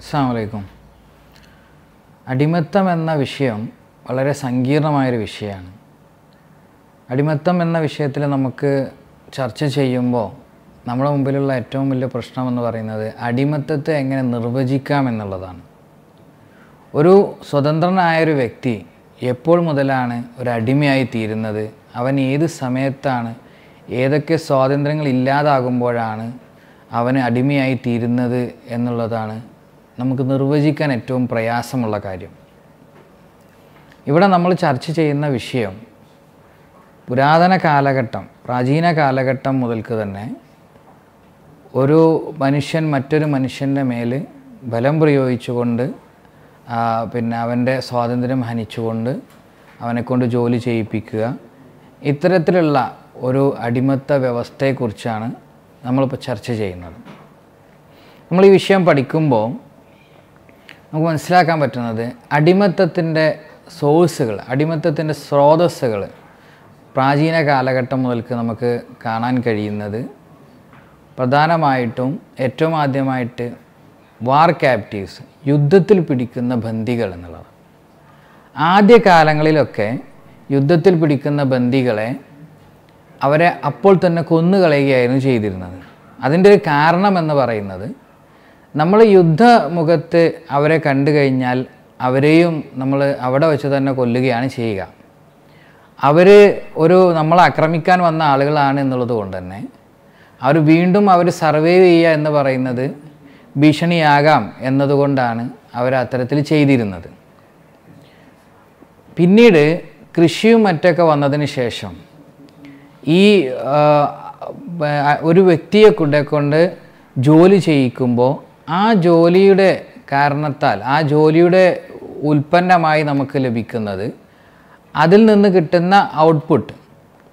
അസ്സാമലൈക്കും അടിമത്തം എന്ന വിഷയം വളരെ സങ്കീർണമായൊരു വിഷയമാണ് അടിമത്തം എന്ന വിഷയത്തിൽ നമുക്ക് ചർച്ച ചെയ്യുമ്പോൾ നമ്മുടെ മുമ്പിലുള്ള ഏറ്റവും വലിയ പ്രശ്നമെന്ന് പറയുന്നത് അടിമത്തത്തെ എങ്ങനെ നിർവചിക്കാം എന്നുള്ളതാണ് ഒരു സ്വതന്ത്രനായൊരു വ്യക്തി എപ്പോൾ മുതലാണ് ഒരു അടിമയായി തീരുന്നത് അവൻ ഏത് സമയത്താണ് ഏതൊക്കെ സ്വാതന്ത്ര്യങ്ങൾ ഇല്ലാതാകുമ്പോഴാണ് അവന് അടിമയായി തീരുന്നത് എന്നുള്ളതാണ് നമുക്ക് നിർവചിക്കാൻ ഏറ്റവും പ്രയാസമുള്ള കാര്യം ഇവിടെ നമ്മൾ ചർച്ച ചെയ്യുന്ന വിഷയം പുരാതന കാലഘട്ടം പ്രാചീന കാലഘട്ടം മുതൽക്ക് തന്നെ ഒരു മനുഷ്യൻ മറ്റൊരു മനുഷ്യൻ്റെ മേൽ ബലം പ്രയോഗിച്ചുകൊണ്ട് പിന്നെ അവൻ്റെ സ്വാതന്ത്ര്യം ഹനിച്ചുകൊണ്ട് അവനെക്കൊണ്ട് ജോലി ചെയ്യിപ്പിക്കുക ഇത്തരത്തിലുള്ള ഒരു അടിമത്ത വ്യവസ്ഥയെക്കുറിച്ചാണ് നമ്മളിപ്പോൾ ചർച്ച ചെയ്യുന്നത് നമ്മൾ ഈ വിഷയം പഠിക്കുമ്പോൾ നമുക്ക് മനസ്സിലാക്കാൻ പറ്റുന്നത് അടിമത്തത്തിൻ്റെ സോഴ്സുകൾ അടിമത്തത്തിൻ്റെ സ്രോതസ്സുകൾ പ്രാചീന കാലഘട്ടം മുതൽക്ക് നമുക്ക് കാണാൻ കഴിയുന്നത് പ്രധാനമായിട്ടും ഏറ്റവും ആദ്യമായിട്ട് വാർ ക്യാപ്റ്റീവ്സ് യുദ്ധത്തിൽ പിടിക്കുന്ന ബന്ദികൾ എന്നുള്ളത് ആദ്യ കാലങ്ങളിലൊക്കെ യുദ്ധത്തിൽ പിടിക്കുന്ന ബന്ദികളെ അവരെ അപ്പോൾ തന്നെ കൊന്നുകളയുകയായിരുന്നു ചെയ്തിരുന്നത് അതിൻ്റെ ഒരു കാരണം എന്ന് പറയുന്നത് നമ്മൾ യുദ്ധമുഖത്ത് അവരെ കണ്ടു കഴിഞ്ഞാൽ അവരെയും നമ്മൾ അവിടെ വെച്ച് തന്നെ കൊല്ലുകയാണ് ചെയ്യുക അവർ ഒരു നമ്മളെ ആക്രമിക്കാൻ വന്ന ആളുകളാണ് എന്നുള്ളത് കൊണ്ട് തന്നെ അവർ വീണ്ടും അവർ സർവൈവ് ചെയ്യുക എന്ന് പറയുന്നത് ഭീഷണിയാകാം എന്നതുകൊണ്ടാണ് അവർ അത്തരത്തിൽ ചെയ്തിരുന്നത് പിന്നീട് കൃഷിയും മറ്റൊക്കെ വന്നതിന് ശേഷം ഈ ഒരു വ്യക്തിയെ കൊണ്ട് ജോലി ചെയ്യിക്കുമ്പോൾ ആ ജോലിയുടെ കാരണത്താൽ ആ ജോലിയുടെ ഉൽപ്പന്നമായി നമുക്ക് ലഭിക്കുന്നത് അതിൽ നിന്ന് കിട്ടുന്ന ഔട്ട്പുട്ട്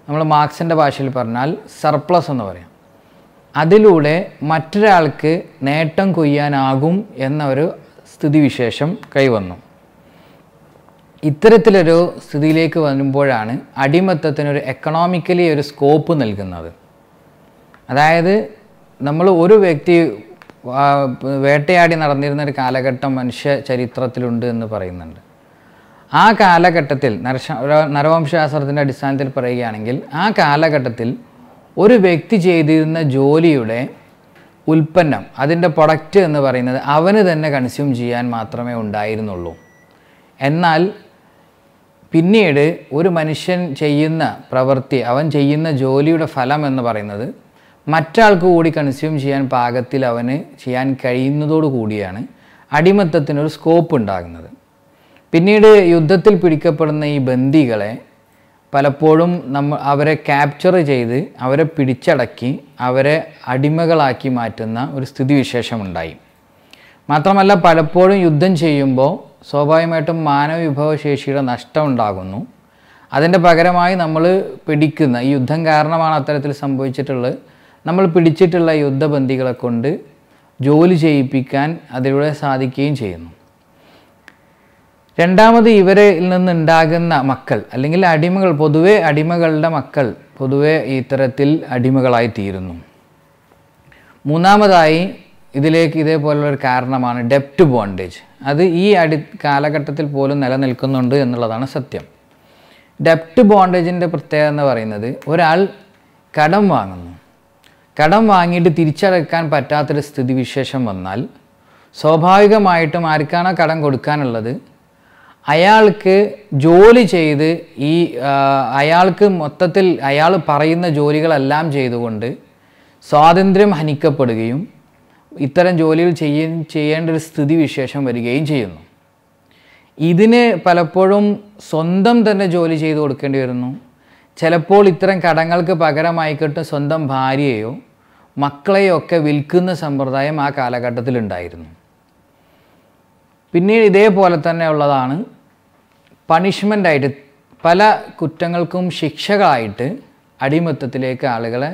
നമ്മൾ മാർക്സിൻ്റെ ഭാഷയിൽ പറഞ്ഞാൽ സർപ്ലസ് എന്ന് പറയാം അതിലൂടെ മറ്റൊരാൾക്ക് നേട്ടം കൊയ്യാനാകും എന്ന ഒരു സ്ഥിതിവിശേഷം കൈവന്നു ഇത്തരത്തിലൊരു സ്ഥിതിയിലേക്ക് വരുമ്പോഴാണ് അടിമത്തത്തിനൊരു എക്കണോമിക്കലി ഒരു സ്കോപ്പ് നൽകുന്നത് അതായത് നമ്മൾ ഒരു വ്യക്തി വേട്ടയാടി നടന്നിരുന്ന ഒരു കാലഘട്ടം മനുഷ്യ ചരിത്രത്തിലുണ്ട് എന്ന് പറയുന്നുണ്ട് ആ കാലഘട്ടത്തിൽ നരശ നരവംശാസ്ത്രത്തിൻ്റെ അടിസ്ഥാനത്തിൽ പറയുകയാണെങ്കിൽ ആ കാലഘട്ടത്തിൽ ഒരു വ്യക്തി ചെയ്തിരുന്ന ജോലിയുടെ ഉൽപ്പന്നം അതിൻ്റെ പ്രൊഡക്റ്റ് എന്ന് പറയുന്നത് അവന് തന്നെ കൺസ്യൂം ചെയ്യാൻ മാത്രമേ ഉണ്ടായിരുന്നുള്ളൂ എന്നാൽ പിന്നീട് ഒരു മനുഷ്യൻ ചെയ്യുന്ന പ്രവൃത്തി അവൻ ചെയ്യുന്ന ജോലിയുടെ ഫലം എന്ന് പറയുന്നത് മറ്റാൾക്ക് കൂടി കൺസ്യൂം ചെയ്യാൻ പാകത്തിൽ അവന് ചെയ്യാൻ കഴിയുന്നതോടു കൂടിയാണ് അടിമത്തത്തിനൊരു സ്കോപ്പ് ഉണ്ടാകുന്നത് പിന്നീട് യുദ്ധത്തിൽ പിടിക്കപ്പെടുന്ന ഈ ബന്ദികളെ പലപ്പോഴും നമ്മൾ അവരെ ക്യാപ്ചർ ചെയ്ത് അവരെ പിടിച്ചടക്കി അവരെ അടിമകളാക്കി മാറ്റുന്ന ഒരു സ്ഥിതിവിശേഷമുണ്ടായി മാത്രമല്ല പലപ്പോഴും യുദ്ധം ചെയ്യുമ്പോൾ സ്വാഭാവികമായിട്ടും മാനവവിഭവശേഷിയുടെ നഷ്ടം ഉണ്ടാകുന്നു അതിൻ്റെ പകരമായി നമ്മൾ പിടിക്കുന്ന ഈ യുദ്ധം കാരണമാണ് അത്തരത്തിൽ സംഭവിച്ചിട്ടുള്ളത് നമ്മൾ പിടിച്ചിട്ടുള്ള യുദ്ധബന്ദികളെ കൊണ്ട് ജോലി ചെയ്യിപ്പിക്കാൻ അതിലൂടെ സാധിക്കുകയും ചെയ്യുന്നു രണ്ടാമത് ഇവരിൽ നിന്നുണ്ടാകുന്ന മക്കൾ അല്ലെങ്കിൽ അടിമകൾ പൊതുവെ അടിമകളുടെ മക്കൾ പൊതുവെ ഇത്തരത്തിൽ അടിമകളായി തീരുന്നു മൂന്നാമതായി ഇതിലേക്ക് ഇതേപോലൊരു കാരണമാണ് ഡെപ്റ്റ് ബോണ്ടേജ് അത് ഈ അടി കാലഘട്ടത്തിൽ പോലും നിലനിൽക്കുന്നുണ്ട് എന്നുള്ളതാണ് സത്യം ഡെപ്റ്റ് ബോണ്ടേജിൻ്റെ പ്രത്യേകത എന്ന് പറയുന്നത് ഒരാൾ കടം വാങ്ങുന്നു കടം വാങ്ങിയിട്ട് തിരിച്ചടക്കാൻ പറ്റാത്തൊരു സ്ഥിതിവിശേഷം വന്നാൽ സ്വാഭാവികമായിട്ടും ആർക്കാണോ കടം കൊടുക്കാനുള്ളത് അയാൾക്ക് ജോലി ചെയ്ത് ഈ അയാൾക്ക് മൊത്തത്തിൽ അയാൾ പറയുന്ന ജോലികളെല്ലാം ചെയ്തുകൊണ്ട് സ്വാതന്ത്ര്യം ഹനിക്കപ്പെടുകയും ഇത്തരം ജോലികൾ ചെയ്യ ചെയ്യേണ്ട ഒരു സ്ഥിതിവിശേഷം വരികയും ചെയ്യുന്നു ഇതിന് പലപ്പോഴും സ്വന്തം തന്നെ ജോലി ചെയ്തു കൊടുക്കേണ്ടി വരുന്നു ചിലപ്പോൾ ഇത്തരം കടങ്ങൾക്ക് പകരമായി സ്വന്തം ഭാര്യയോ മക്കളെയോ ഒക്കെ വിൽക്കുന്ന സമ്പ്രദായം ആ കാലഘട്ടത്തിലുണ്ടായിരുന്നു പിന്നീട് ഇതേപോലെ തന്നെ ഉള്ളതാണ് പണിഷ്മെൻ്റായിട്ട് പല കുറ്റങ്ങൾക്കും ശിക്ഷകളായിട്ട് അടിമത്തത്തിലേക്ക് ആളുകളെ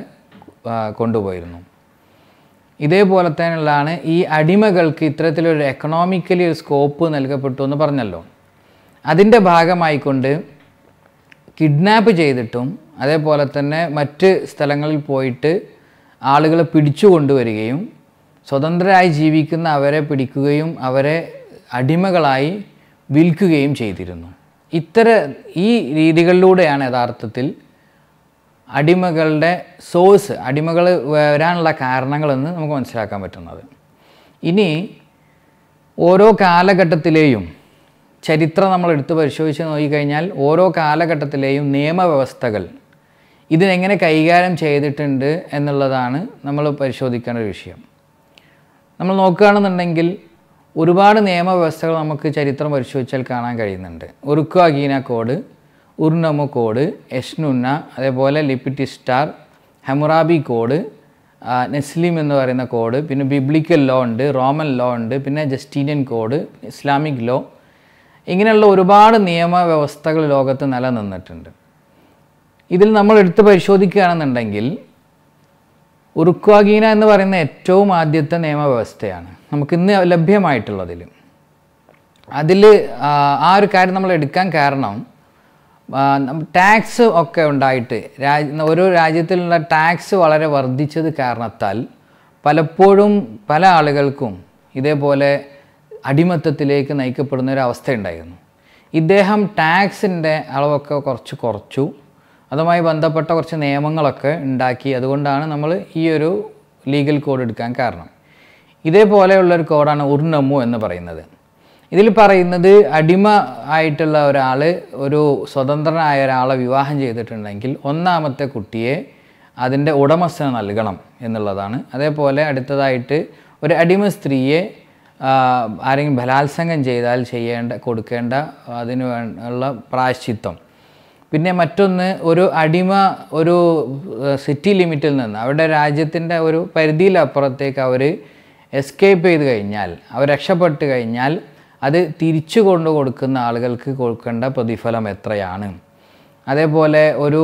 കൊണ്ടുപോയിരുന്നു ഇതേപോലെ തന്നെയുള്ളതാണ് ഈ അടിമകൾക്ക് ഇത്തരത്തിലൊരു എക്കണോമിക്കലി ഒരു സ്കോപ്പ് നൽകപ്പെട്ടു എന്ന് പറഞ്ഞല്ലോ അതിൻ്റെ ഭാഗമായിക്കൊണ്ട് കിഡ്നാപ്പ് ചെയ്തിട്ടും അതേപോലെ തന്നെ മറ്റ് സ്ഥലങ്ങളിൽ പോയിട്ട് ആളുകളെ പിടിച്ചു കൊണ്ടുവരികയും സ്വതന്ത്രരായി ജീവിക്കുന്ന അവരെ പിടിക്കുകയും അവരെ അടിമകളായി വിൽക്കുകയും ചെയ്തിരുന്നു ഇത്തര ഈ രീതികളിലൂടെയാണ് യഥാർത്ഥത്തിൽ അടിമകളുടെ സോഴ്സ് അടിമകൾ വരാനുള്ള കാരണങ്ങളെന്ന് നമുക്ക് മനസ്സിലാക്കാൻ പറ്റുന്നത് ഇനി ഓരോ കാലഘട്ടത്തിലെയും ചരിത്രം നമ്മൾ എടുത്ത് പരിശോധിച്ച് നോക്കിക്കഴിഞ്ഞാൽ ഓരോ കാലഘട്ടത്തിലെയും നിയമവ്യവസ്ഥകൾ ഇതിനെങ്ങനെ കൈകാര്യം ചെയ്തിട്ടുണ്ട് എന്നുള്ളതാണ് നമ്മൾ പരിശോധിക്കേണ്ട ഒരു വിഷയം നമ്മൾ നോക്കുകയാണെന്നുണ്ടെങ്കിൽ ഒരുപാട് നിയമവ്യവസ്ഥകൾ നമുക്ക് ചരിത്രം പരിശോധിച്ചാൽ കാണാൻ കഴിയുന്നുണ്ട് ഉറുക്കു അഗീന കോഡ് ഉർണമു കോഡ് യഷ്നുന്ന അതേപോലെ ലിപ്പിറ്റി സ്റ്റാർ ഹെമുറാബി കോഡ് നെസ്ലിം എന്ന് പറയുന്ന കോഡ് പിന്നെ ബിബ്ലിക്കൽ ലോ ഉണ്ട് റോമൻ ലോ ഉണ്ട് പിന്നെ ജസ്റ്റീനിയൻ കോഡ് ഇസ്ലാമിക് ലോ ഇങ്ങനെയുള്ള ഒരുപാട് നിയമവ്യവസ്ഥകൾ ലോകത്ത് നിലനിന്നിട്ടുണ്ട് ഇതിൽ നമ്മൾ എടുത്ത് പരിശോധിക്കുകയാണെന്നുണ്ടെങ്കിൽ ഉറുക്വാഗീന എന്ന് പറയുന്ന ഏറ്റവും ആദ്യത്തെ നിയമവ്യവസ്ഥയാണ് നമുക്കിന്ന് ലഭ്യമായിട്ടുള്ളതിൽ അതിൽ ആ ഒരു കാര്യം നമ്മൾ എടുക്കാൻ കാരണം ടാക്സ് ഒക്കെ ഉണ്ടായിട്ട് രാജ് ഓരോ രാജ്യത്തിലുള്ള ടാക്സ് വളരെ വർദ്ധിച്ചത് കാരണത്താൽ പലപ്പോഴും പല ആളുകൾക്കും ഇതേപോലെ അടിമത്തത്തിലേക്ക് നയിക്കപ്പെടുന്ന ഒരു അവസ്ഥയുണ്ടായിരുന്നു ഇദ്ദേഹം ടാക്സിൻ്റെ അളവൊക്കെ കുറച്ച് കുറച്ചു അതുമായി ബന്ധപ്പെട്ട കുറച്ച് നിയമങ്ങളൊക്കെ ഉണ്ടാക്കി അതുകൊണ്ടാണ് നമ്മൾ ഈ ഒരു ലീഗൽ കോഡ് എടുക്കാൻ കാരണം ഇതേപോലെയുള്ളൊരു കോഡാണ് ഉർണമു എന്ന് പറയുന്നത് ഇതിൽ പറയുന്നത് അടിമ ആയിട്ടുള്ള ഒരാൾ ഒരു സ്വതന്ത്രനായ ഒരാളെ വിവാഹം ചെയ്തിട്ടുണ്ടെങ്കിൽ ഒന്നാമത്തെ കുട്ടിയെ അതിൻ്റെ ഉടമസ്ഥന് നൽകണം എന്നുള്ളതാണ് അതേപോലെ അടുത്തതായിട്ട് ഒരു അടിമ സ്ത്രീയെ ആരെങ്കിലും ബലാത്സംഗം ചെയ്താൽ ചെയ്യേണ്ട കൊടുക്കേണ്ട അതിന് ഉള്ള പ്രായശ്ചിത്വം പിന്നെ മറ്റൊന്ന് ഒരു അടിമ ഒരു സിറ്റി ലിമിറ്റിൽ നിന്ന് അവരുടെ രാജ്യത്തിൻ്റെ ഒരു പരിധിയിലപ്പുറത്തേക്ക് അവർ എസ്കേപ്പ് ചെയ്ത് കഴിഞ്ഞാൽ അവർ രക്ഷപ്പെട്ട് കഴിഞ്ഞാൽ അത് തിരിച്ചു കൊണ്ടു കൊടുക്കുന്ന ആളുകൾക്ക് കൊടുക്കേണ്ട പ്രതിഫലം എത്രയാണ് അതേപോലെ ഒരു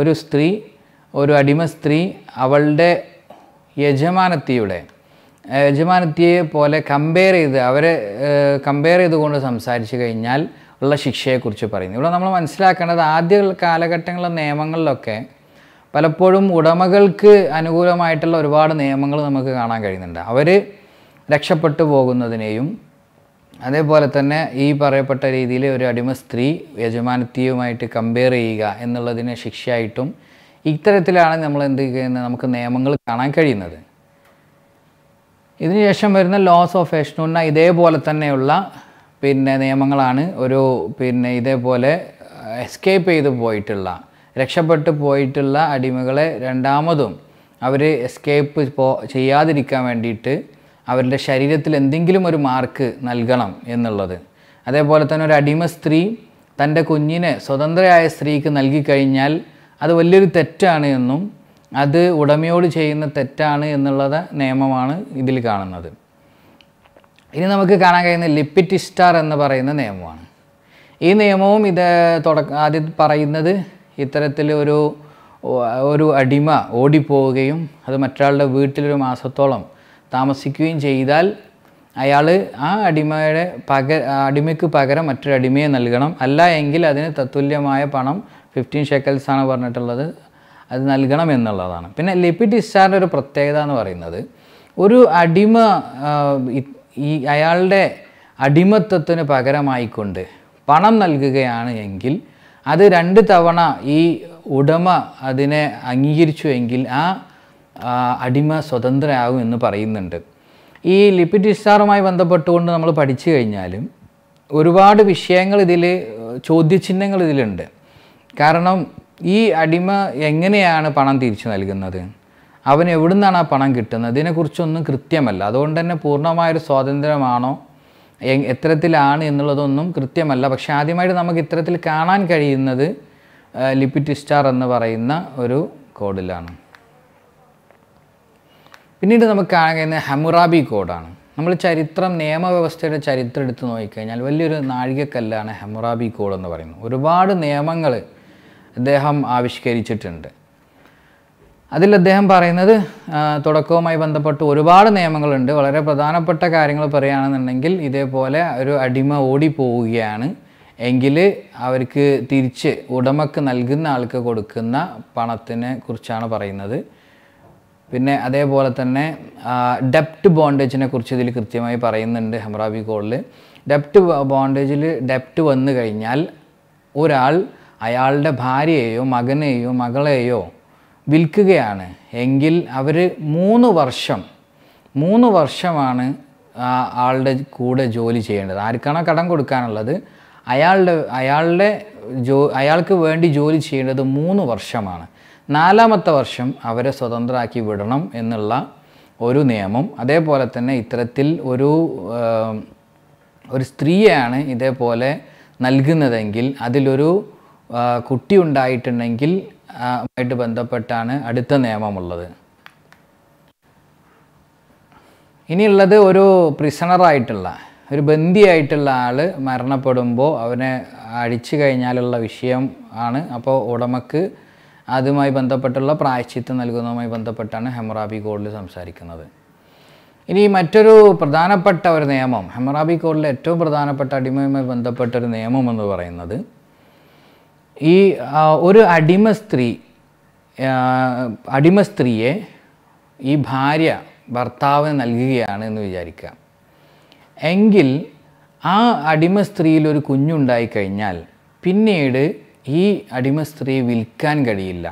ഒരു സ്ത്രീ ഒരു അടിമ സ്ത്രീ അവളുടെ യജമാനത്തിയുടെ യജമാനത്തിയെ പോലെ കമ്പയർ ചെയ്ത് അവരെ കമ്പയർ ചെയ്തുകൊണ്ട് സംസാരിച്ചു കഴിഞ്ഞാൽ ഉള്ള ശിക്ഷയെക്കുറിച്ച് പറയുന്നു ഇവിടെ നമ്മൾ മനസ്സിലാക്കേണ്ടത് ആദ്യ കാലഘട്ടങ്ങളിലെ നിയമങ്ങളിലൊക്കെ പലപ്പോഴും ഉടമകൾക്ക് അനുകൂലമായിട്ടുള്ള ഒരുപാട് നിയമങ്ങൾ നമുക്ക് കാണാൻ കഴിയുന്നുണ്ട് അവർ രക്ഷപ്പെട്ടു പോകുന്നതിനെയും അതേപോലെ തന്നെ ഈ പറയപ്പെട്ട രീതിയിൽ ഒരു അടിമ സ്ത്രീ യജമാനത്തിയുമായിട്ട് കമ്പയർ ചെയ്യുക എന്നുള്ളതിനെ ശിക്ഷയായിട്ടും ഇത്തരത്തിലാണ് നമ്മൾ എന്ത് ചെയ്യുന്നത് നമുക്ക് നിയമങ്ങൾ കാണാൻ കഴിയുന്നത് ഇതിനുശേഷം വരുന്ന ലോസ് ഓഫ് എഷ്ണുന്ന ഇതേപോലെ തന്നെയുള്ള പിന്നെ നിയമങ്ങളാണ് ഒരു പിന്നെ ഇതേപോലെ എസ്കേപ്പ് ചെയ്ത് പോയിട്ടുള്ള രക്ഷപ്പെട്ടു പോയിട്ടുള്ള അടിമകളെ രണ്ടാമതും അവർ എസ്കേപ്പ് പോ ചെയ്യാതിരിക്കാൻ വേണ്ടിയിട്ട് അവരുടെ ശരീരത്തിൽ എന്തെങ്കിലും ഒരു മാർക്ക് നൽകണം എന്നുള്ളത് അതേപോലെ തന്നെ ഒരു അടിമ സ്ത്രീ തൻ്റെ കുഞ്ഞിനെ സ്വതന്ത്രയായ സ്ത്രീക്ക് നൽകിക്കഴിഞ്ഞാൽ അത് വലിയൊരു തെറ്റാണ് എന്നും അത് ഉടമയോട് ചെയ്യുന്ന തെറ്റാണ് എന്നുള്ളത് നിയമമാണ് ഇതിൽ കാണുന്നത് ഇനി നമുക്ക് കാണാൻ കഴിയുന്ന ലിപ്പിറ്റിസ്റ്റാർ എന്ന് പറയുന്ന നിയമമാണ് ഈ നിയമവും ഇത് തുടക്ക ആദ്യം പറയുന്നത് ഇത്തരത്തിൽ ഒരു ഒരു അടിമ ഓടിപ്പോവുകയും അത് മറ്റൊരാളുടെ വീട്ടിലൊരു മാസത്തോളം താമസിക്കുകയും ചെയ്താൽ അയാൾ ആ അടിമയുടെ പക അടിമയ്ക്ക് പകരം മറ്റൊരു അടിമയെ നൽകണം അല്ല എങ്കിൽ അതിന് തത്തുല്യമായ പണം ഫിഫ്റ്റീൻ ഷെക്കൽസ് ആണ് പറഞ്ഞിട്ടുള്ളത് അത് നൽകണം എന്നുള്ളതാണ് പിന്നെ ലിപി ഡിസ്ചാർജിൻ്റെ ഒരു പ്രത്യേകത എന്ന് പറയുന്നത് ഒരു അടിമ ഈ അയാളുടെ അടിമത്വത്തിന് പകരമായിക്കൊണ്ട് പണം നൽകുകയാണ് എങ്കിൽ അത് രണ്ട് തവണ ഈ ഉടമ അതിനെ അംഗീകരിച്ചു എങ്കിൽ ആ അടിമ സ്വതന്ത്രയാകും എന്ന് പറയുന്നുണ്ട് ഈ ലിപി ഡിസ്ചാറുമായി ബന്ധപ്പെട്ടുകൊണ്ട് നമ്മൾ പഠിച്ചു കഴിഞ്ഞാലും ഒരുപാട് വിഷയങ്ങൾ ഇതിൽ ചോദ്യചിഹ്നങ്ങൾ ഇതിലുണ്ട് കാരണം ഈ അടിമ എങ്ങനെയാണ് പണം തിരിച്ചു നൽകുന്നത് അവൻ എവിടുന്നാണ് ആ പണം കിട്ടുന്നത് ഇതിനെക്കുറിച്ചൊന്നും കൃത്യമല്ല അതുകൊണ്ട് തന്നെ പൂർണ്ണമായൊരു സ്വാതന്ത്ര്യമാണോ എത്തരത്തിലാണ് എന്നുള്ളതൊന്നും കൃത്യമല്ല പക്ഷേ ആദ്യമായിട്ട് നമുക്ക് ഇത്തരത്തിൽ കാണാൻ കഴിയുന്നത് ലിപിറ്റ് സ്റ്റാർ എന്ന് പറയുന്ന ഒരു കോഡിലാണ് പിന്നീട് നമുക്ക് കാണാൻ കഴിയുന്നത് ഹമുറാബി കോഡാണ് നമ്മൾ ചരിത്രം നിയമവ്യവസ്ഥയുടെ ചരിത്രം എടുത്ത് നോക്കിക്കഴിഞ്ഞാൽ വലിയൊരു നാഴികക്കല്ലാണ് ഹമുറാബി കോഡ് എന്ന് പറയുന്നത് ഒരുപാട് നിയമങ്ങൾ അദ്ദേഹം ആവിഷ്കരിച്ചിട്ടുണ്ട് അതിൽ അദ്ദേഹം പറയുന്നത് തുടക്കവുമായി ബന്ധപ്പെട്ട് ഒരുപാട് നിയമങ്ങളുണ്ട് വളരെ പ്രധാനപ്പെട്ട കാര്യങ്ങൾ പറയുകയാണെന്നുണ്ടെങ്കിൽ ഇതേപോലെ ഒരു അടിമ ഓടിപ്പോവുകയാണ് എങ്കിൽ അവർക്ക് തിരിച്ച് ഉടമക്ക് നൽകുന്ന ആൾക്ക് കൊടുക്കുന്ന പണത്തിനെ കുറിച്ചാണ് പറയുന്നത് പിന്നെ അതേപോലെ തന്നെ ഡെപ്റ്റ് ബോണ്ടേജിനെ കുറിച്ച് ഇതിൽ കൃത്യമായി പറയുന്നുണ്ട് ഹംറാബി കോളിൽ ഡെപ്റ്റ് ബോണ്ടേജിൽ ഡെപ്റ്റ് വന്നു കഴിഞ്ഞാൽ ഒരാൾ അയാളുടെ ഭാര്യയെയോ മകനെയോ മകളെയോ വിൽക്കുകയാണ് എങ്കിൽ അവർ മൂന്ന് വർഷം മൂന്ന് വർഷമാണ് ആളുടെ കൂടെ ജോലി ചെയ്യേണ്ടത് ആർക്കാണോ കടം കൊടുക്കാനുള്ളത് അയാളുടെ അയാളുടെ ജോ അയാൾക്ക് വേണ്ടി ജോലി ചെയ്യേണ്ടത് മൂന്ന് വർഷമാണ് നാലാമത്തെ വർഷം അവരെ സ്വതന്ത്രമാക്കി വിടണം എന്നുള്ള ഒരു നിയമം അതേപോലെ തന്നെ ഇത്തരത്തിൽ ഒരു ഒരു സ്ത്രീയാണ് ഇതേപോലെ നൽകുന്നതെങ്കിൽ അതിലൊരു കുട്ടി ഉണ്ടായിട്ടുണ്ടെങ്കിൽ ആയിട്ട് ബന്ധപ്പെട്ടാണ് അടുത്ത നിയമമുള്ളത് ഇനിയുള്ളത് ഒരു പ്രിസണറായിട്ടുള്ള ഒരു ബന്ദിയായിട്ടുള്ള ആൾ മരണപ്പെടുമ്പോൾ അവനെ അഴിച്ചു കഴിഞ്ഞാലുള്ള വിഷയം ആണ് അപ്പോൾ ഉടമക്ക് അതുമായി ബന്ധപ്പെട്ടുള്ള പ്രായശ്ചിത്വം നൽകുന്നതുമായി ബന്ധപ്പെട്ടാണ് ഹെമറാബി കോഡിൽ സംസാരിക്കുന്നത് ഇനി മറ്റൊരു പ്രധാനപ്പെട്ട ഒരു നിയമം ഹെമറാബി കോഡിലെ ഏറ്റവും പ്രധാനപ്പെട്ട അടിമയുമായി ബന്ധപ്പെട്ട ഒരു നിയമം എന്ന് പറയുന്നത് ഈ ഒരു അടിമ സ്ത്രീ അടിമ സ്ത്രീയെ ഈ ഭാര്യ ഭർത്താവിന് നൽകുകയാണ് എന്ന് വിചാരിക്കുക എങ്കിൽ ആ അടിമ സ്ത്രീയിൽ ഒരു കുഞ്ഞുണ്ടായി കഴിഞ്ഞാൽ പിന്നീട് ഈ അടിമ സ്ത്രീയെ വിൽക്കാൻ കഴിയില്ല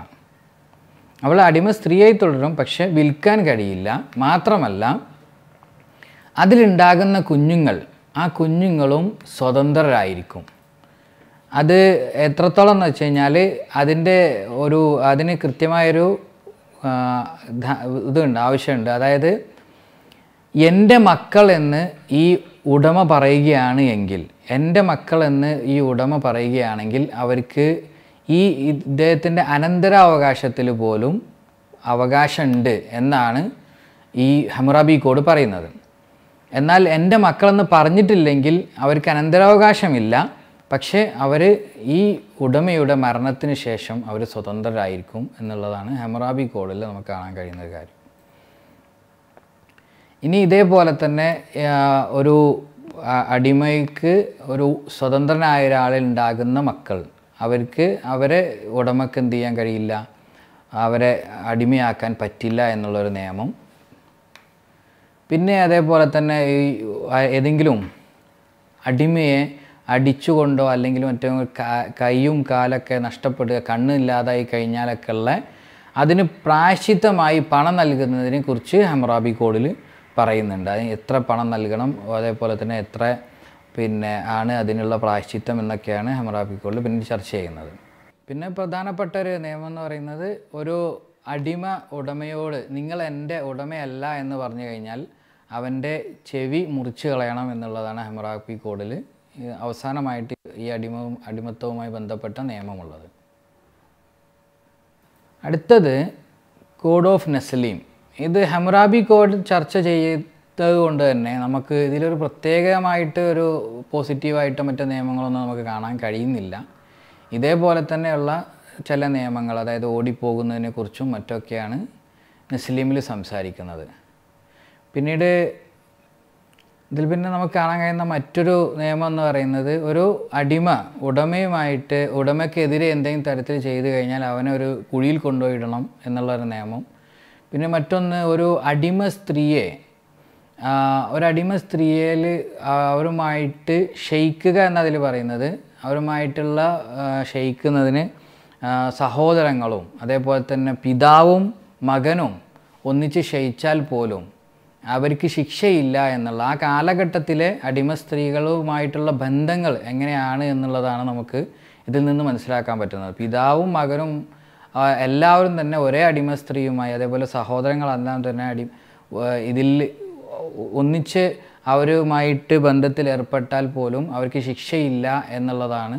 അവൾ അടിമ സ്ത്രീയായി തുടരും പക്ഷെ വിൽക്കാൻ കഴിയില്ല മാത്രമല്ല അതിലുണ്ടാകുന്ന കുഞ്ഞുങ്ങൾ ആ കുഞ്ഞുങ്ങളും സ്വതന്ത്രരായിരിക്കും അത് എത്രത്തോളം എന്ന് വെച്ച് കഴിഞ്ഞാൽ അതിൻ്റെ ഒരു അതിന് കൃത്യമായൊരു ഇതുണ്ട് ആവശ്യമുണ്ട് അതായത് എൻ്റെ മക്കൾ എന്ന് ഈ ഉടമ പറയുകയാണ് എങ്കിൽ എൻ്റെ മക്കൾ എന്ന് ഈ ഉടമ പറയുകയാണെങ്കിൽ അവർക്ക് ഈ ഇദ്ദേഹത്തിൻ്റെ അനന്തരാവകാശത്തിൽ പോലും അവകാശമുണ്ട് എന്നാണ് ഈ ഹമുറാബി കോഡ് പറയുന്നത് എന്നാൽ എൻ്റെ മക്കളെന്ന് പറഞ്ഞിട്ടില്ലെങ്കിൽ അവർക്ക് അനന്തരാവകാശമില്ല പക്ഷേ അവർ ഈ ഉടമയുടെ മരണത്തിന് ശേഷം അവർ സ്വതന്ത്രരായിരിക്കും എന്നുള്ളതാണ് ഹെമറാബി കോഡിൽ നമുക്ക് കാണാൻ കഴിയുന്ന ഒരു കാര്യം ഇനി ഇതേപോലെ തന്നെ ഒരു അടിമയ്ക്ക് ഒരു സ്വതന്ത്രനായ ഉണ്ടാകുന്ന മക്കൾ അവർക്ക് അവരെ ഉടമക്ക് എന്ത് ചെയ്യാൻ കഴിയില്ല അവരെ അടിമയാക്കാൻ പറ്റില്ല എന്നുള്ളൊരു നിയമം പിന്നെ അതേപോലെ തന്നെ ഈ ഏതെങ്കിലും അടിമയെ അടിച്ചുകൊണ്ടോ അല്ലെങ്കിൽ മറ്റേ കൈയും കാലൊക്കെ നഷ്ടപ്പെടുക കണ്ണില്ലാതായി കഴിഞ്ഞാലൊക്കെ ഉള്ള അതിന് പ്രായശിത്തമായി പണം നൽകുന്നതിനെ കുറിച്ച് ഹംറാബി കോഡിൽ പറയുന്നുണ്ട് അതിന് എത്ര പണം നൽകണം അതേപോലെ തന്നെ എത്ര പിന്നെ ആണ് അതിനുള്ള പ്രായശിത്തം എന്നൊക്കെയാണ് ഹമറാബി കോഡിൽ പിന്നെ ചർച്ച ചെയ്യുന്നത് പിന്നെ പ്രധാനപ്പെട്ട ഒരു നിയമം എന്ന് പറയുന്നത് ഒരു അടിമ ഉടമയോട് നിങ്ങൾ എൻ്റെ ഉടമയല്ല എന്ന് പറഞ്ഞു കഴിഞ്ഞാൽ അവൻ്റെ ചെവി മുറിച്ച് കളയണം എന്നുള്ളതാണ് ഹമറാബി കോഡിൽ അവസാനമായിട്ട് ഈ അടിമവും അടിമത്വവുമായി ബന്ധപ്പെട്ട നിയമമുള്ളത് അടുത്തത് കോഡ് ഓഫ് നെസലീം ഇത് ഹെമറാബി കോഡ് ചർച്ച ചെയ്തത് കൊണ്ട് തന്നെ നമുക്ക് ഇതിലൊരു പ്രത്യേകമായിട്ട് ഒരു പോസിറ്റീവായിട്ട് മറ്റു നിയമങ്ങളൊന്നും നമുക്ക് കാണാൻ കഴിയുന്നില്ല ഇതേപോലെ തന്നെയുള്ള ചില നിയമങ്ങൾ അതായത് ഓടിപ്പോകുന്നതിനെക്കുറിച്ചും മറ്റൊക്കെയാണ് നെസ്ലീമിൽ സംസാരിക്കുന്നത് പിന്നീട് ഇതിൽ പിന്നെ നമുക്ക് കാണാൻ കഴിയുന്ന മറ്റൊരു നിയമം എന്ന് പറയുന്നത് ഒരു അടിമ ഉടമയുമായിട്ട് ഉടമയ്ക്കെതിരെ എന്തെങ്കിലും തരത്തിൽ ചെയ്തു കഴിഞ്ഞാൽ അവനെ ഒരു കുഴിയിൽ കൊണ്ടുപോയിടണം എന്നുള്ളൊരു നിയമം പിന്നെ മറ്റൊന്ന് ഒരു അടിമ സ്ത്രീയെ ഒരടിമ സ്ത്രീയിൽ അവരുമായിട്ട് ക്ഷയിക്കുക എന്നതിൽ പറയുന്നത് അവരുമായിട്ടുള്ള ക്ഷയിക്കുന്നതിന് സഹോദരങ്ങളും അതേപോലെ തന്നെ പിതാവും മകനും ഒന്നിച്ച് ക്ഷയിച്ചാൽ പോലും അവർക്ക് ശിക്ഷയില്ല എന്നുള്ള ആ കാലഘട്ടത്തിലെ അടിമ സ്ത്രീകളുമായിട്ടുള്ള ബന്ധങ്ങൾ എങ്ങനെയാണ് എന്നുള്ളതാണ് നമുക്ക് ഇതിൽ നിന്ന് മനസ്സിലാക്കാൻ പറ്റുന്നത് പിതാവും മകനും എല്ലാവരും തന്നെ ഒരേ അടിമ സ്ത്രീയുമായി അതേപോലെ സഹോദരങ്ങളെല്ലാം തന്നെ അടി ഇതിൽ ഒന്നിച്ച് അവരുമായിട്ട് ബന്ധത്തിൽ ഏർപ്പെട്ടാൽ പോലും അവർക്ക് ശിക്ഷയില്ല എന്നുള്ളതാണ്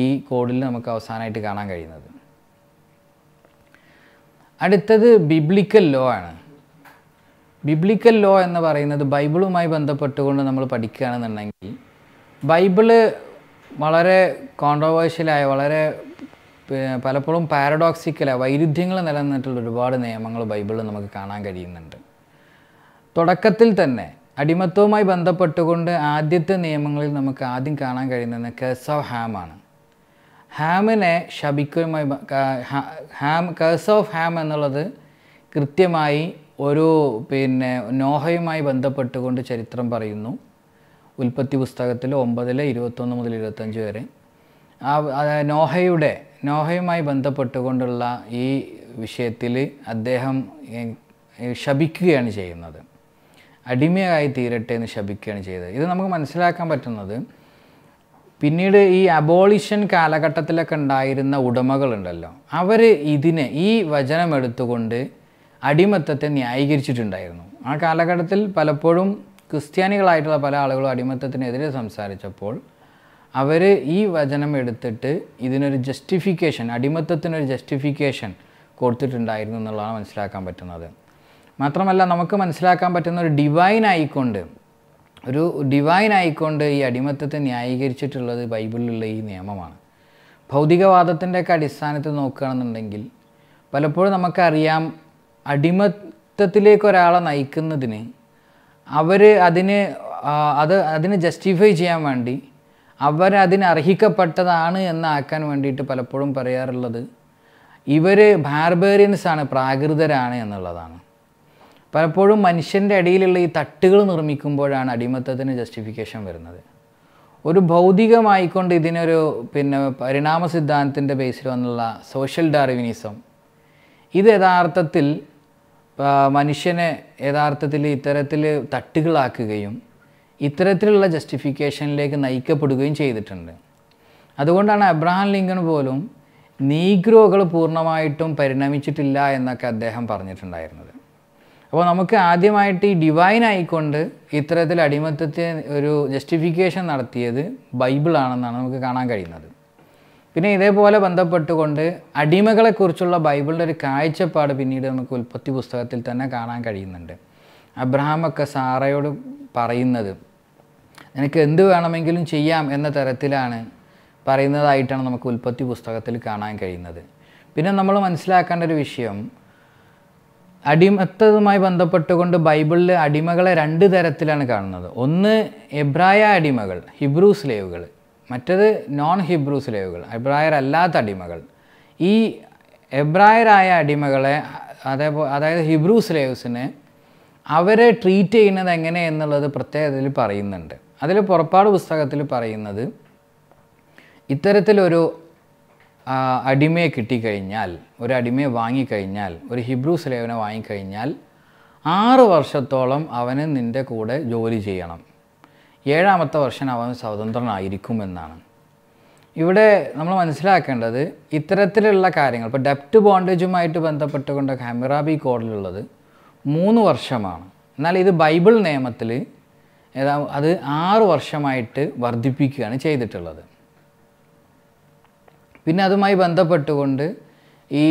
ഈ കോഡിൽ നമുക്ക് അവസാനമായിട്ട് കാണാൻ കഴിയുന്നത് അടുത്തത് ബിബ്ലിക്കൽ ലോ ആണ് ബിബ്ലിക്കൽ ലോ എന്ന് പറയുന്നത് ബൈബിളുമായി ബന്ധപ്പെട്ടുകൊണ്ട് നമ്മൾ പഠിക്കുകയാണെന്നുണ്ടെങ്കിൽ ബൈബിള് വളരെ കോൺട്രവേഴ്ഷ്യലായ വളരെ പലപ്പോഴും പാരഡോക്സിക്കലായ വൈരുദ്ധ്യങ്ങൾ നിലനിന്നിട്ടുള്ള ഒരുപാട് നിയമങ്ങൾ ബൈബിളിൽ നമുക്ക് കാണാൻ കഴിയുന്നുണ്ട് തുടക്കത്തിൽ തന്നെ അടിമത്വവുമായി ബന്ധപ്പെട്ടുകൊണ്ട് ആദ്യത്തെ നിയമങ്ങളിൽ നമുക്ക് ആദ്യം കാണാൻ കഴിയുന്നത് കേസ് ഓഫ് ഹാമാണ് ഹാമിനെ ശപിക്കുമായി ഹാം കേസ് ഓഫ് ഹാം എന്നുള്ളത് കൃത്യമായി ഒരു പിന്നെ നോഹയുമായി ബന്ധപ്പെട്ടുകൊണ്ട് ചരിത്രം പറയുന്നു ഉൽപ്പത്തി പുസ്തകത്തിൽ ഒമ്പതിലെ ഇരുപത്തൊന്ന് മുതൽ ഇരുപത്തഞ്ച് വരെ ആ നോഹയുടെ നോഹയുമായി ബന്ധപ്പെട്ടുകൊണ്ടുള്ള ഈ വിഷയത്തിൽ അദ്ദേഹം ശപിക്കുകയാണ് ചെയ്യുന്നത് അടിമയായി തീരട്ടെ എന്ന് ശപിക്കുകയാണ് ചെയ്തത് ഇത് നമുക്ക് മനസ്സിലാക്കാൻ പറ്റുന്നത് പിന്നീട് ഈ അബോളിഷൻ കാലഘട്ടത്തിലൊക്കെ ഉണ്ടായിരുന്ന ഉടമകളുണ്ടല്ലോ അവർ ഇതിനെ ഈ വചനം എടുത്തുകൊണ്ട് അടിമത്തത്തെ ന്യായീകരിച്ചിട്ടുണ്ടായിരുന്നു ആ കാലഘട്ടത്തിൽ പലപ്പോഴും ക്രിസ്ത്യാനികളായിട്ടുള്ള പല ആളുകളും അടിമത്തത്തിനെതിരെ സംസാരിച്ചപ്പോൾ അവർ ഈ വചനം എടുത്തിട്ട് ഇതിനൊരു ജസ്റ്റിഫിക്കേഷൻ അടിമത്തത്തിനൊരു ജസ്റ്റിഫിക്കേഷൻ കൊടുത്തിട്ടുണ്ടായിരുന്നു എന്നുള്ളതാണ് മനസ്സിലാക്കാൻ പറ്റുന്നത് മാത്രമല്ല നമുക്ക് മനസ്സിലാക്കാൻ പറ്റുന്ന ഒരു ഡിവൈൻ ആയിക്കൊണ്ട് ഒരു ഡിവൈൻ ആയിക്കൊണ്ട് ഈ അടിമത്തത്തെ ന്യായീകരിച്ചിട്ടുള്ളത് ബൈബിളിലുള്ള ഈ നിയമമാണ് ഭൗതികവാദത്തിൻ്റെയൊക്കെ അടിസ്ഥാനത്തിൽ നോക്കുകയാണെന്നുണ്ടെങ്കിൽ പലപ്പോഴും നമുക്കറിയാം അടിമത്തത്തിലേക്ക് ഒരാളെ നയിക്കുന്നതിന് അവർ അതിന് അത് അതിന് ജസ്റ്റിഫൈ ചെയ്യാൻ വേണ്ടി അവരതിന് അർഹിക്കപ്പെട്ടതാണ് എന്നാക്കാൻ വേണ്ടിയിട്ട് പലപ്പോഴും പറയാറുള്ളത് ഇവർ ബാർബേറിയൻസ് ആണ് പ്രാകൃതരാണ് എന്നുള്ളതാണ് പലപ്പോഴും മനുഷ്യൻ്റെ ഇടയിലുള്ള ഈ തട്ടുകൾ നിർമ്മിക്കുമ്പോഴാണ് അടിമത്തത്തിന് ജസ്റ്റിഫിക്കേഷൻ വരുന്നത് ഒരു ഭൗതികമായിക്കൊണ്ട് ഇതിനൊരു പിന്നെ പരിണാമ സിദ്ധാന്തത്തിൻ്റെ ബേസിൽ വന്നുള്ള സോഷ്യൽ ഡാർവിനിസം ഇത് യഥാർത്ഥത്തിൽ മനുഷ്യനെ യഥാർത്ഥത്തിൽ ഇത്തരത്തിൽ തട്ടുകളാക്കുകയും ഇത്തരത്തിലുള്ള ജസ്റ്റിഫിക്കേഷനിലേക്ക് നയിക്കപ്പെടുകയും ചെയ്തിട്ടുണ്ട് അതുകൊണ്ടാണ് അബ്രഹാം ലിങ്കൺ പോലും നീഗ്രോകൾ പൂർണ്ണമായിട്ടും പരിണമിച്ചിട്ടില്ല എന്നൊക്കെ അദ്ദേഹം പറഞ്ഞിട്ടുണ്ടായിരുന്നത് അപ്പോൾ നമുക്ക് ആദ്യമായിട്ട് ഈ ഡിവൈൻ ആയിക്കൊണ്ട് ഇത്തരത്തിൽ അടിമത്തത്തെ ഒരു ജസ്റ്റിഫിക്കേഷൻ നടത്തിയത് ബൈബിളാണെന്നാണ് നമുക്ക് കാണാൻ കഴിയുന്നത് പിന്നെ ഇതേപോലെ ബന്ധപ്പെട്ടുകൊണ്ട് അടിമകളെക്കുറിച്ചുള്ള ബൈബിളിൻ്റെ ഒരു കാഴ്ചപ്പാട് പിന്നീട് നമുക്ക് ഉൽപ്പത്തി പുസ്തകത്തിൽ തന്നെ കാണാൻ കഴിയുന്നുണ്ട് അബ്രഹാമൊക്കെ സാറയോട് പറയുന്നത് നിനക്ക് എന്ത് വേണമെങ്കിലും ചെയ്യാം എന്ന തരത്തിലാണ് പറയുന്നതായിട്ടാണ് നമുക്ക് ഉൽപ്പത്തി പുസ്തകത്തിൽ കാണാൻ കഴിയുന്നത് പിന്നെ നമ്മൾ മനസ്സിലാക്കേണ്ട ഒരു വിഷയം അടിമത്തതുമായി ബന്ധപ്പെട്ടുകൊണ്ട് ബൈബിളിൽ അടിമകളെ രണ്ട് തരത്തിലാണ് കാണുന്നത് ഒന്ന് എബ്രായ അടിമകൾ ഹിബ്രു സ്ലേവുകൾ മറ്റത് നോൺ ഹിബ്രൂ സ്ലേവുകൾ എബ്രായരല്ലാത്ത അടിമകൾ ഈ എബ്രായരായ അടിമകളെ അതേപോലെ അതായത് ഹിബ്രൂ സ്ലേവ്സിനെ അവരെ ട്രീറ്റ് ചെയ്യുന്നത് എങ്ങനെ എന്നുള്ളത് പ്രത്യേകതയിൽ പറയുന്നുണ്ട് അതിൽ പുറപ്പാട് പുസ്തകത്തിൽ പറയുന്നത് ഇത്തരത്തിലൊരു അടിമയെ കിട്ടിക്കഴിഞ്ഞാൽ ഒരു അടിമയെ വാങ്ങിക്കഴിഞ്ഞാൽ ഒരു ഹിബ്രൂ സ്ലേവിനെ വാങ്ങിക്കഴിഞ്ഞാൽ ആറ് വർഷത്തോളം അവന് നിൻ്റെ കൂടെ ജോലി ചെയ്യണം ഏഴാമത്തെ വർഷം അവൻ സ്വതന്ത്രനായിരിക്കുമെന്നാണ് ഇവിടെ നമ്മൾ മനസ്സിലാക്കേണ്ടത് ഇത്തരത്തിലുള്ള കാര്യങ്ങൾ ഇപ്പോൾ ഡെപ്റ്റ് ബോണ്ടേജുമായിട്ട് ബന്ധപ്പെട്ടുകൊണ്ട് ഹെമിറാബി കോഡിലുള്ളത് മൂന്ന് വർഷമാണ് എന്നാൽ ഇത് ബൈബിൾ നിയമത്തിൽ ഏതാ അത് ആറ് വർഷമായിട്ട് വർദ്ധിപ്പിക്കുകയാണ് ചെയ്തിട്ടുള്ളത് പിന്നെ അതുമായി ബന്ധപ്പെട്ടുകൊണ്ട് ഈ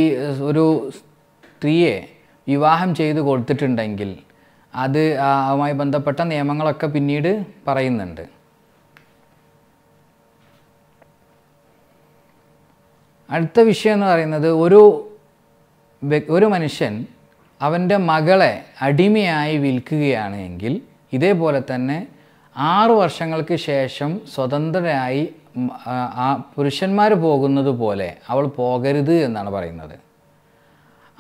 ഒരു സ്ത്രീയെ വിവാഹം ചെയ്തു കൊടുത്തിട്ടുണ്ടെങ്കിൽ അത് അതുമായി ബന്ധപ്പെട്ട നിയമങ്ങളൊക്കെ പിന്നീട് പറയുന്നുണ്ട് അടുത്ത വിഷയം എന്ന് പറയുന്നത് ഒരു ഒരു മനുഷ്യൻ അവൻ്റെ മകളെ അടിമയായി വിൽക്കുകയാണ് എങ്കിൽ ഇതേപോലെ തന്നെ ആറ് വർഷങ്ങൾക്ക് ശേഷം സ്വതന്ത്രരായി പുരുഷന്മാർ പോകുന്നത് പോലെ അവൾ പോകരുത് എന്നാണ് പറയുന്നത്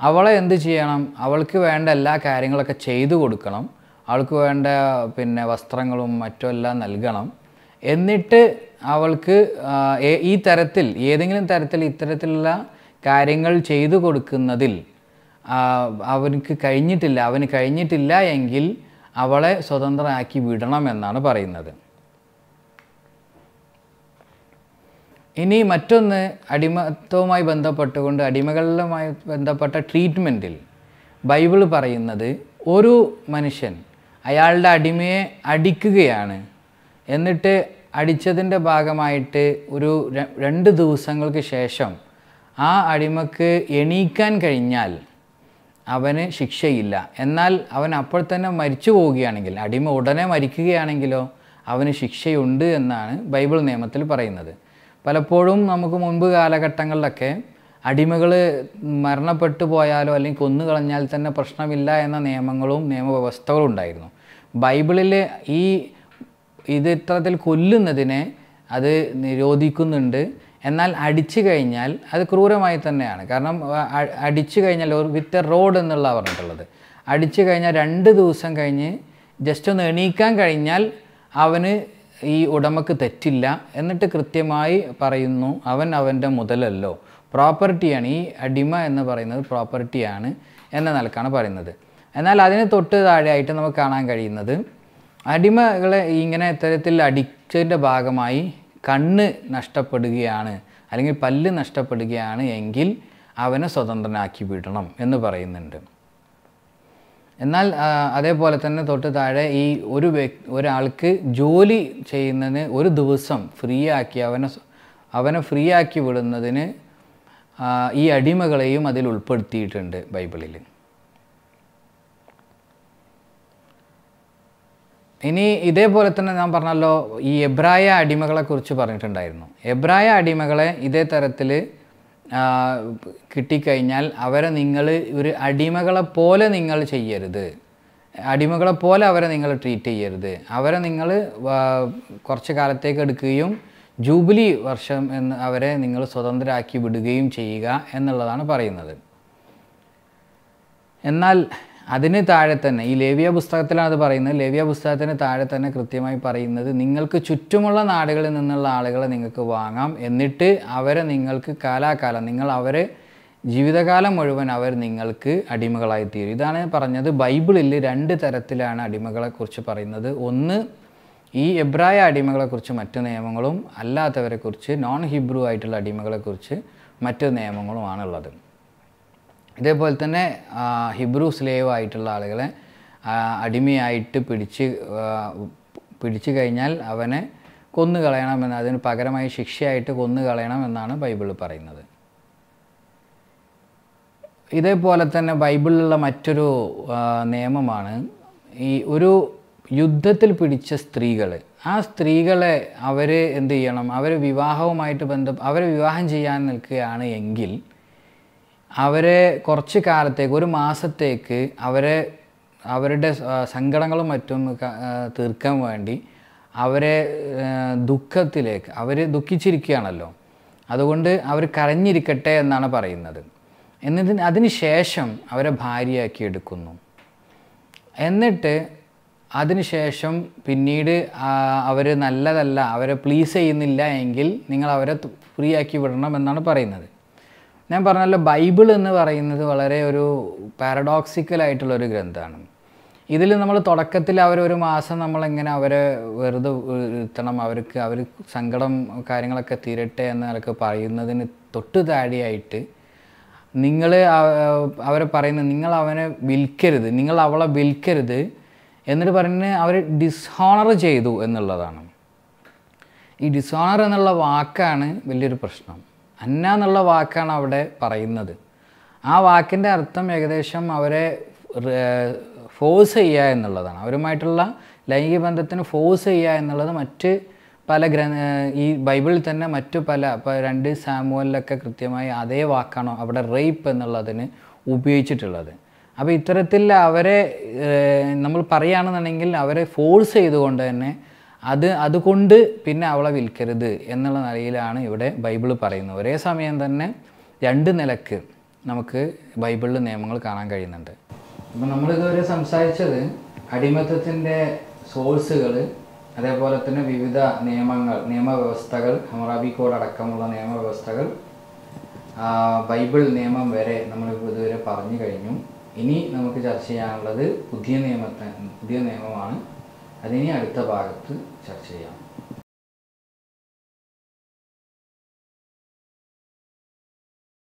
അവളെ എന്ത് ചെയ്യണം അവൾക്ക് വേണ്ട എല്ലാ കാര്യങ്ങളൊക്കെ ചെയ്തു കൊടുക്കണം അവൾക്ക് വേണ്ട പിന്നെ വസ്ത്രങ്ങളും എല്ലാം നൽകണം എന്നിട്ട് അവൾക്ക് ഈ തരത്തിൽ ഏതെങ്കിലും തരത്തിൽ ഇത്തരത്തിലുള്ള കാര്യങ്ങൾ ചെയ്തു കൊടുക്കുന്നതിൽ അവനക്ക് കഴിഞ്ഞിട്ടില്ല അവന് കഴിഞ്ഞിട്ടില്ല എങ്കിൽ അവളെ വിടണം എന്നാണ് പറയുന്നത് ഇനി മറ്റൊന്ന് അടിമത്വവുമായി ബന്ധപ്പെട്ടുകൊണ്ട് അടിമകളുമായി ബന്ധപ്പെട്ട ട്രീറ്റ്മെൻറ്റിൽ ബൈബിൾ പറയുന്നത് ഒരു മനുഷ്യൻ അയാളുടെ അടിമയെ അടിക്കുകയാണ് എന്നിട്ട് അടിച്ചതിൻ്റെ ഭാഗമായിട്ട് ഒരു രണ്ട് ദിവസങ്ങൾക്ക് ശേഷം ആ അടിമക്ക് എണീക്കാൻ കഴിഞ്ഞാൽ അവന് ശിക്ഷയില്ല എന്നാൽ അവൻ അപ്പോൾ തന്നെ മരിച്ചു പോവുകയാണെങ്കിൽ അടിമ ഉടനെ മരിക്കുകയാണെങ്കിലോ അവന് ശിക്ഷയുണ്ട് എന്നാണ് ബൈബിൾ നിയമത്തിൽ പറയുന്നത് പലപ്പോഴും നമുക്ക് മുൻപ് കാലഘട്ടങ്ങളിലൊക്കെ അടിമകൾ മരണപ്പെട്ടു പോയാലോ അല്ലെങ്കിൽ കൊന്നു കളഞ്ഞാൽ തന്നെ പ്രശ്നമില്ല എന്ന നിയമങ്ങളും നിയമവ്യവസ്ഥകളും ഉണ്ടായിരുന്നു ബൈബിളിൽ ഈ ഇത് ഇത്തരത്തിൽ കൊല്ലുന്നതിനെ അത് നിരോധിക്കുന്നുണ്ട് എന്നാൽ അടിച്ചു കഴിഞ്ഞാൽ അത് ക്രൂരമായി തന്നെയാണ് കാരണം അടിച്ചു കഴിഞ്ഞാൽ ഒരു വിത്ത് റോഡ് എന്നുള്ള പറഞ്ഞിട്ടുള്ളത് അടിച്ചു കഴിഞ്ഞാൽ രണ്ട് ദിവസം കഴിഞ്ഞ് ജസ്റ്റ് ഒന്ന് എണീക്കാൻ കഴിഞ്ഞാൽ അവന് ഈ ഉടമക്ക് തെറ്റില്ല എന്നിട്ട് കൃത്യമായി പറയുന്നു അവൻ അവൻ്റെ മുതലല്ലോ പ്രോപ്പർട്ടിയാണ് ഈ അടിമ എന്ന് പറയുന്നത് പ്രോപ്പർട്ടിയാണ് എന്ന നിലക്കാണ് പറയുന്നത് എന്നാൽ അതിന് തൊട്ട് താഴെയായിട്ട് നമുക്ക് കാണാൻ കഴിയുന്നത് അടിമകളെ ഇങ്ങനെ ഇത്തരത്തിൽ അടിച്ചതിൻ്റെ ഭാഗമായി കണ്ണ് നഷ്ടപ്പെടുകയാണ് അല്ലെങ്കിൽ പല്ല് നഷ്ടപ്പെടുകയാണ് എങ്കിൽ അവനെ സ്വതന്ത്രനാക്കി വിടണം എന്ന് പറയുന്നുണ്ട് എന്നാൽ അതേപോലെ തന്നെ തൊട്ട് താഴെ ഈ ഒരു ഒരാൾക്ക് ജോലി ചെയ്യുന്നതിന് ഒരു ദിവസം ഫ്രീ ആക്കി അവനെ അവനെ ഫ്രീ ആക്കി വിടുന്നതിന് ഈ അടിമകളെയും അതിൽ ഉൾപ്പെടുത്തിയിട്ടുണ്ട് ബൈബിളിൽ ഇനി ഇതേപോലെ തന്നെ ഞാൻ പറഞ്ഞല്ലോ ഈ എബ്രായ അടിമകളെക്കുറിച്ച് പറഞ്ഞിട്ടുണ്ടായിരുന്നു എബ്രായ അടിമകളെ ഇതേ തരത്തിൽ കിട്ടിക്കഴിഞ്ഞാൽ അവരെ നിങ്ങൾ ഒരു അടിമകളെ പോലെ നിങ്ങൾ ചെയ്യരുത് അടിമകളെ പോലെ അവരെ നിങ്ങൾ ട്രീറ്റ് ചെയ്യരുത് അവരെ നിങ്ങൾ കുറച്ച് കാലത്തേക്ക് എടുക്കുകയും ജൂബിലി വർഷം എന്ന് അവരെ നിങ്ങൾ സ്വതന്ത്രരാക്കി വിടുകയും ചെയ്യുക എന്നുള്ളതാണ് പറയുന്നത് എന്നാൽ അതിന് താഴെ തന്നെ ഈ ലേവ്യ പുസ്തകത്തിലാണ് അത് പറയുന്നത് ലേവ്യ പുസ്തകത്തിന് താഴെ തന്നെ കൃത്യമായി പറയുന്നത് നിങ്ങൾക്ക് ചുറ്റുമുള്ള നാടുകളിൽ നിന്നുള്ള ആളുകളെ നിങ്ങൾക്ക് വാങ്ങാം എന്നിട്ട് അവരെ നിങ്ങൾക്ക് കാലാകാലം നിങ്ങൾ അവരെ ജീവിതകാലം മുഴുവൻ അവർ നിങ്ങൾക്ക് അടിമകളായി തീരും ഇതാണ് പറഞ്ഞത് ബൈബിളിൽ രണ്ട് തരത്തിലാണ് അടിമകളെക്കുറിച്ച് പറയുന്നത് ഒന്ന് ഈ എബ്രായ അടിമകളെക്കുറിച്ച് മറ്റു നിയമങ്ങളും അല്ലാത്തവരെക്കുറിച്ച് നോൺ ഹിബ്രു ആയിട്ടുള്ള അടിമകളെക്കുറിച്ച് മറ്റു നിയമങ്ങളുമാണുള്ളത് ഇതേപോലെ തന്നെ ഹിബ്രു സ്ലേവ് ആയിട്ടുള്ള ആളുകളെ അടിമയായിട്ട് പിടിച്ച് പിടിച്ചു കഴിഞ്ഞാൽ അവനെ കൊന്നു കളയണമെന്ന് അതിന് പകരമായി ശിക്ഷയായിട്ട് കൊന്നു കളയണം എന്നാണ് ബൈബിൾ പറയുന്നത് ഇതേപോലെ തന്നെ ബൈബിളിലുള്ള മറ്റൊരു നിയമമാണ് ഈ ഒരു യുദ്ധത്തിൽ പിടിച്ച സ്ത്രീകൾ ആ സ്ത്രീകളെ അവർ എന്ത് ചെയ്യണം അവർ വിവാഹവുമായിട്ട് ബന്ധം അവരെ വിവാഹം ചെയ്യാൻ നിൽക്കുകയാണ് എങ്കിൽ അവരെ കുറച്ച് കാലത്തേക്ക് ഒരു മാസത്തേക്ക് അവരെ അവരുടെ സങ്കടങ്ങളും മറ്റും തീർക്കാൻ വേണ്ടി അവരെ ദുഃഖത്തിലേക്ക് അവർ ദുഃഖിച്ചിരിക്കുകയാണല്ലോ അതുകൊണ്ട് അവർ കരഞ്ഞിരിക്കട്ടെ എന്നാണ് പറയുന്നത് എന്നിട്ട് അതിന് ശേഷം അവരെ ഭാര്യയാക്കി എടുക്കുന്നു എന്നിട്ട് അതിനുശേഷം പിന്നീട് അവർ നല്ലതല്ല അവരെ പ്ലീസ് ചെയ്യുന്നില്ല എങ്കിൽ നിങ്ങൾ അവരെ ഫ്രീ ആക്കി വിടണം എന്നാണ് പറയുന്നത് ഞാൻ പറഞ്ഞല്ലോ ബൈബിൾ എന്ന് പറയുന്നത് വളരെ ഒരു പാരഡോക്സിക്കലായിട്ടുള്ള ഒരു ഗ്രന്ഥമാണ് ഇതിൽ നമ്മൾ തുടക്കത്തിൽ അവരൊരു മാസം നമ്മളെങ്ങനെ അവരെ വെറുതെ ഇരുത്തണം അവർക്ക് അവർ സങ്കടം കാര്യങ്ങളൊക്കെ തീരട്ടെ എന്നൊക്കെ പറയുന്നതിന് തൊട്ട് താഴെയായിട്ട് നിങ്ങൾ അവരെ പറയുന്നത് നിങ്ങൾ അവനെ വിൽക്കരുത് നിങ്ങൾ അവളെ വിൽക്കരുത് എന്നിട്ട് പറഞ്ഞ് അവർ ഡിസോണർ ചെയ്തു എന്നുള്ളതാണ് ഈ ഡിസോണർ എന്നുള്ള വാക്കാണ് വലിയൊരു പ്രശ്നം അന്ന എന്നുള്ള വാക്കാണ് അവിടെ പറയുന്നത് ആ വാക്കിൻ്റെ അർത്ഥം ഏകദേശം അവരെ ഫോഴ്സ് ചെയ്യുക എന്നുള്ളതാണ് അവരുമായിട്ടുള്ള ലൈംഗിക ബന്ധത്തിന് ഫോഴ്സ് ചെയ്യുക എന്നുള്ളത് മറ്റ് പല ഗ്ര ഈ ബൈബിളിൽ തന്നെ മറ്റു പല ഇപ്പോൾ രണ്ട് സാമുവലിലൊക്കെ കൃത്യമായി അതേ വാക്കാണ് അവിടെ റേപ്പ് എന്നുള്ളതിന് ഉപയോഗിച്ചിട്ടുള്ളത് അപ്പോൾ ഇത്തരത്തിൽ അവരെ നമ്മൾ പറയുകയാണെന്നുണ്ടെങ്കിൽ അവരെ ഫോഴ്സ് ചെയ്തുകൊണ്ട് തന്നെ അത് അതുകൊണ്ട് പിന്നെ അവളെ വിൽക്കരുത് എന്നുള്ള നിലയിലാണ് ഇവിടെ ബൈബിൾ പറയുന്നത് ഒരേ സമയം തന്നെ രണ്ട് നിലക്ക് നമുക്ക് ബൈബിളിൽ നിയമങ്ങൾ കാണാൻ കഴിയുന്നുണ്ട് അപ്പം നമ്മളിതുവരെ സംസാരിച്ചത് അടിമത്തത്തിൻ്റെ സോഴ്സുകൾ അതേപോലെ തന്നെ വിവിധ നിയമങ്ങൾ നിയമവ്യവസ്ഥകൾ ഹമറാബി കോഡ് അടക്കമുള്ള നിയമവ്യവസ്ഥകൾ ബൈബിൾ നിയമം വരെ നമ്മൾ ഇതുവരെ പറഞ്ഞു കഴിഞ്ഞു ഇനി നമുക്ക് ചർച്ച ചെയ്യാനുള്ളത് പുതിയ നിയമത്തെ പുതിയ നിയമമാണ് അതിനി അടുത്ത ഭാഗത്ത് 像这样。